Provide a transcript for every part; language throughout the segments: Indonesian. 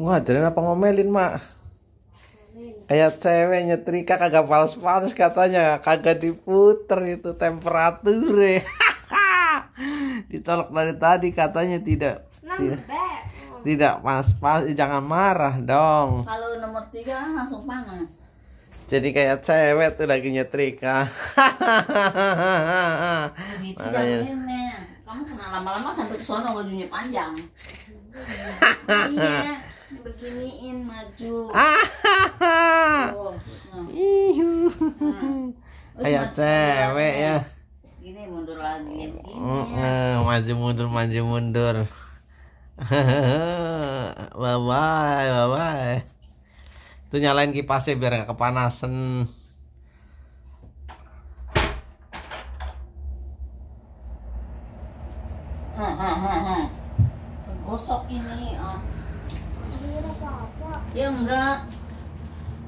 Ngajarin apa ngomelin, Mak? Kayak cewek nyetrika kagak panas-panas katanya, kagak diputer itu temperatur Dicolok dari tadi katanya tidak. Tidak, tidak panas-panas, eh, jangan marah dong. Kalau nomor tiga langsung panas jadi kayak cewek tuh lagi nyetrika gitu kamu kenal lama-lama sampai ke sono bajunya panjang iya beginiin maju ah kayak nah. cewek ya eh. gini mundur lagi gini ya. maju mundur maju mundur bye bye bye bye itu nyalain kipasnya biar gak kepanasan hmm, hmm, hmm, hmm. gosok ini uh. Ya enggak.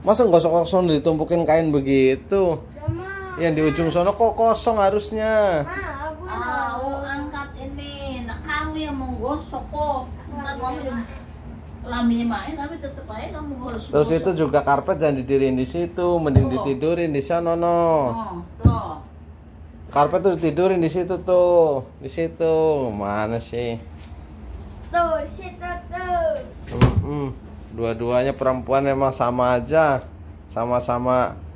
Masa gosok kosong ditumpukin kain begitu? Ya, Yang di ujung sono kok kosong harusnya. Nah, main tapi tetep aja kamu gosok. Terus itu juga karpet jangan ditirin di situ, mending tuh. ditidurin di sana no. Oh, karpet tuh ditidurin di situ tuh. Di situ. Mana sih? Tuh, situ tuh hmm, dua-duanya perempuan emang sama aja sama-sama